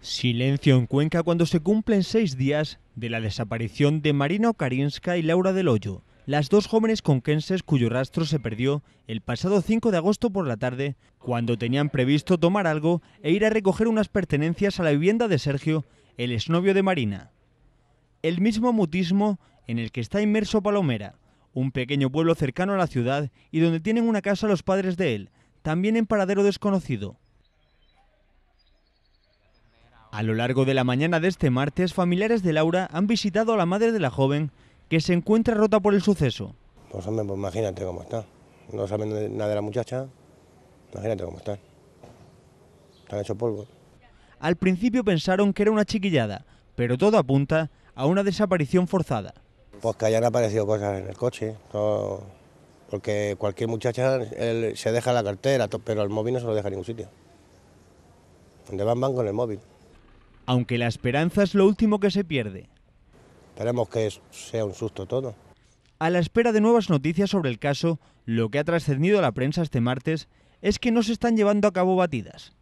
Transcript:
Silencio en Cuenca cuando se cumplen seis días de la desaparición de Marina Karinska y Laura del Hoyo, las dos jóvenes conquenses cuyo rastro se perdió el pasado 5 de agosto por la tarde, cuando tenían previsto tomar algo e ir a recoger unas pertenencias a la vivienda de Sergio, el exnovio de Marina. El mismo mutismo en el que está inmerso Palomera, un pequeño pueblo cercano a la ciudad y donde tienen una casa los padres de él, también en paradero desconocido. A lo largo de la mañana de este martes, familiares de Laura han visitado a la madre de la joven, que se encuentra rota por el suceso. Pues hombre, pues imagínate cómo está. No saben nada de la muchacha, imagínate cómo está. Están hechos polvo. Al principio pensaron que era una chiquillada, pero todo apunta a una desaparición forzada. Pues que hayan aparecido cosas en el coche, porque cualquier muchacha se deja la cartera, pero el móvil no se lo deja en ningún sitio. Donde van van con el móvil aunque la esperanza es lo último que se pierde. Esperemos que sea un susto todo. A la espera de nuevas noticias sobre el caso, lo que ha trascendido a la prensa este martes es que no se están llevando a cabo batidas.